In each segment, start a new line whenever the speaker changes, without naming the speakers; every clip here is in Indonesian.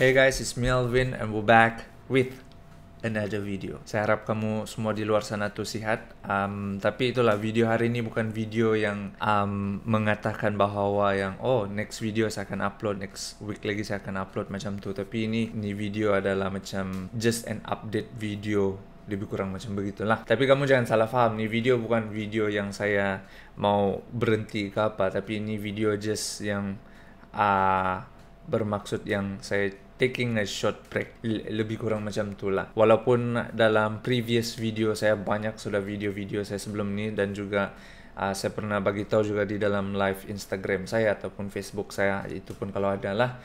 Hey guys, it's Melvin and we're back with another video. Saya harap kamu semua di luar sana tuh sehat. Um, tapi itulah video hari ini bukan video yang um, mengatakan bahwa yang oh next video saya akan upload next week lagi saya akan upload macam tuh. Tapi ini ini video adalah macam just an update video lebih kurang macam begitulah. Tapi kamu jangan salah faham. ini video bukan video yang saya mau berhenti ke apa, tapi ini video just yang uh, bermaksud yang saya taking a short break lebih kurang macam tu lah. walaupun dalam previous video saya banyak sudah video-video saya sebelum ni dan juga uh, saya pernah bagi tahu juga di dalam live Instagram saya ataupun Facebook saya itu pun kalau ada lah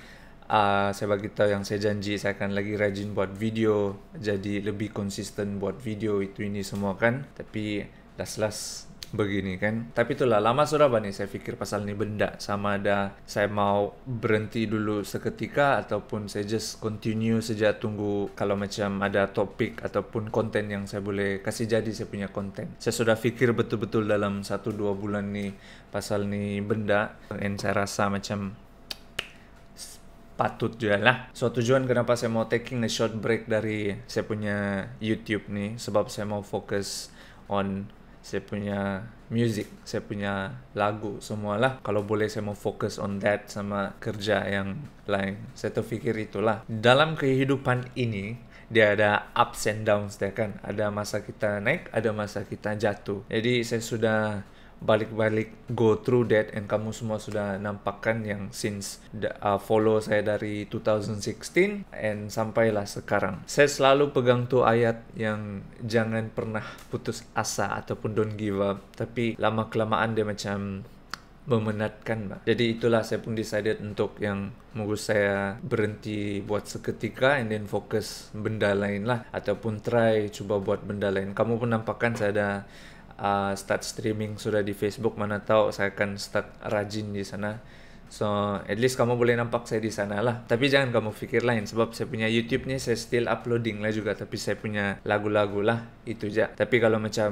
uh, saya bagi tahu yang saya janji saya akan lagi rajin buat video jadi lebih konsisten buat video itu ini semua kan tapi last-last begini kan. Tapi itulah lama sudah bani saya pikir pasal ini benda sama ada saya mau berhenti dulu seketika ataupun saya just continue sejak tunggu kalau macam ada topik ataupun konten yang saya boleh kasih jadi saya punya konten. Saya sudah pikir betul-betul dalam satu dua bulan nih pasal ni benda dan saya rasa macam patut juga lah. So tujuan kenapa saya mau taking a short break dari saya punya YouTube nih sebab saya mau fokus on saya punya music, saya punya lagu semualah. Kalau boleh saya mau fokus on that sama kerja yang lain. Saya terfikir itulah. Dalam kehidupan ini dia ada ups and downs dia kan. Ada masa kita naik, ada masa kita jatuh. Jadi saya sudah balik-balik go through that and kamu semua sudah nampakkan yang since the, uh, follow saya dari 2016 and sampailah sekarang. Saya selalu pegang tuh ayat yang jangan pernah putus asa ataupun don't give up. Tapi lama kelamaan dia macam memenatkan mbak. Jadi itulah saya pun decided untuk yang mungkin saya berhenti buat seketika and then fokus benda lain lah ataupun try coba buat benda lain. Kamu pun nampakkan saya ada uh, start streaming sudah di Facebook mana tahu saya akan start rajin di sana so at least kamu boleh nampak saya di sana lah tapi jangan kamu pikir lain sebab saya punya YouTube nya saya still uploading lah juga tapi saya punya lagu-lagu lah itu aja tapi kalau macam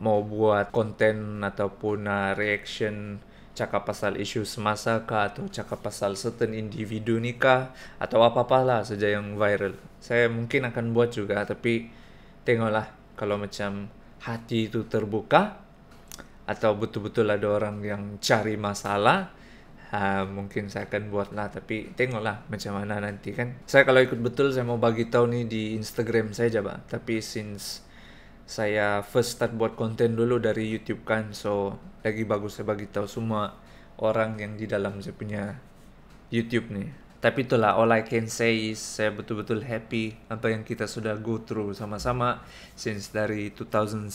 mau buat konten ataupun uh, reaction cakap pasal isu semasa kah atau cakap pasal certain individu ni kah atau apa apa lah saja yang viral. Saya mungkin akan buat juga tapi tengoklah kalau macam hati itu terbuka atau betul-betul ada orang yang cari masalah uh, mungkin saya akan buat lah tapi tengoklah macam mana nanti kan saya kalau ikut betul saya mau bagi tahu nih di Instagram saya aja pak tapi since saya first start buat konten dulu dari YouTube kan so lagi bagus saya bagi tahu semua orang yang di dalam saya punya YouTube nih tapi itulah all I can say is saya betul-betul happy apa yang kita sudah go through sama-sama since dari 2016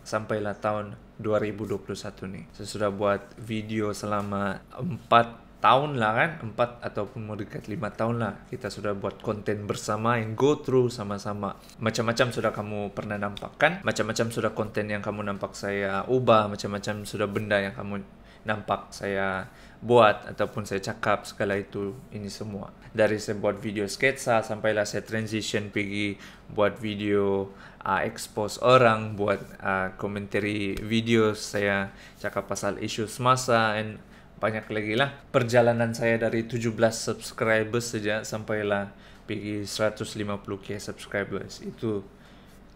sampailah tahun 2021 nih. Saya sudah buat video selama 4 tahun lah kan 4 ataupun mau dekat 5 tahun lah kita sudah buat konten bersama yang go through sama-sama macam-macam sudah kamu pernah nampakkan macam-macam sudah konten yang kamu nampak saya ubah macam-macam sudah benda yang kamu nampak saya buat ataupun saya cakap segala itu ini semua dari saya buat video sketsa sampailah saya transition pergi buat video uh, expose orang buat uh, commentary video saya cakap pasal isu semasa and banyak lagi lah perjalanan saya dari 17 subscribers saja sampailah pergi 150k subscribers itu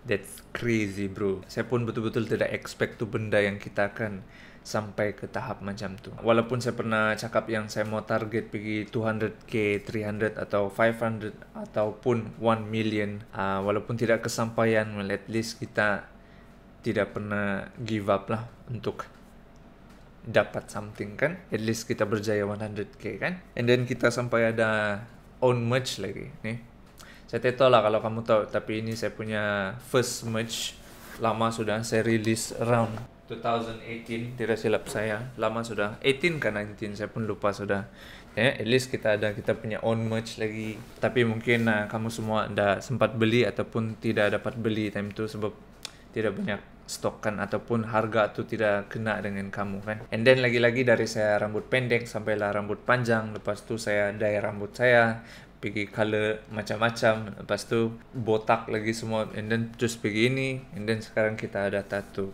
that's crazy bro saya pun betul-betul tidak expect tu benda yang kita akan sampai ke tahap macam tu. Walaupun saya pernah cakap yang saya mau target pergi 200k, 300 atau 500 ataupun 1 million, uh, walaupun tidak kesampaian, well, at least kita tidak pernah give up lah untuk dapat something kan. At least kita berjaya 100k kan. And then kita sampai ada own merch lagi nih. Saya tahu lah kalau kamu tahu, tapi ini saya punya first merch lama sudah saya rilis round 2018 tidak silap saya lama sudah 18 ke 19 saya pun lupa sudah ya yeah, at least kita ada kita punya own merch lagi tapi mungkin uh, kamu semua dah sempat beli ataupun tidak dapat beli time tu sebab tidak banyak stok ataupun harga tu tidak kena dengan kamu kan and then lagi-lagi dari saya rambut pendek sampailah rambut panjang lepas tu saya dye rambut saya pergi color macam-macam lepas tu botak lagi semua and then just pergi ini and then sekarang kita ada tattoo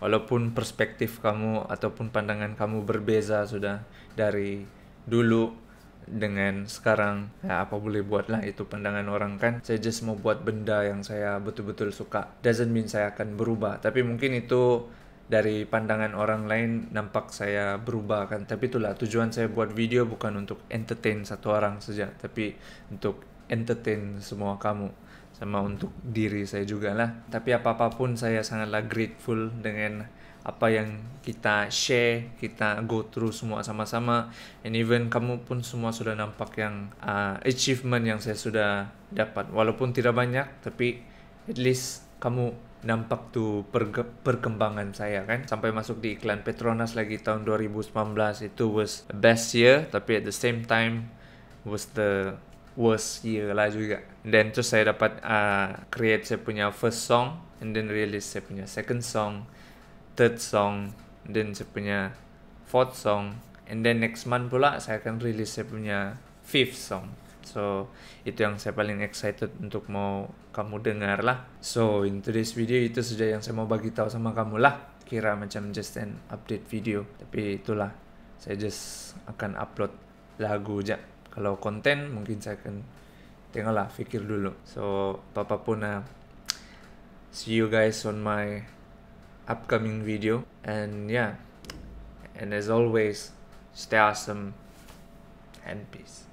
walaupun perspektif kamu ataupun pandangan kamu berbeza sudah dari dulu dengan sekarang ya apa boleh buat lah itu pandangan orang kan saya just mau buat benda yang saya betul-betul suka doesn't mean saya akan berubah tapi mungkin itu dari pandangan orang lain nampak saya berubah kan tapi itulah tujuan saya buat video bukan untuk entertain satu orang saja tapi untuk entertain semua kamu sama untuk diri saya juga lah tapi apa apapun saya sangatlah grateful dengan apa yang kita share kita go through semua sama-sama and even kamu pun semua sudah nampak yang uh, achievement yang saya sudah dapat walaupun tidak banyak tapi at least kamu nampak tuh perkembangan saya kan sampai masuk di iklan Petronas lagi tahun 2019 itu was best year tapi at the same time was the worst year lah juga Then tu saya dapat uh, create saya punya first song And then release saya punya second song Third song and Then saya punya fourth song And then next month pula saya akan release saya punya fifth song So itu yang saya paling excited untuk mau kamu dengar lah So in today's video itu saja yang saya mau bagi tahu sama kamu lah Kira macam just an update video Tapi itulah saya just akan upload lagu je ja. kalau konten mungkin saya akan tengoklah pikir dulu so papa uh, see you guys on my upcoming video and yeah and as always stay awesome and peace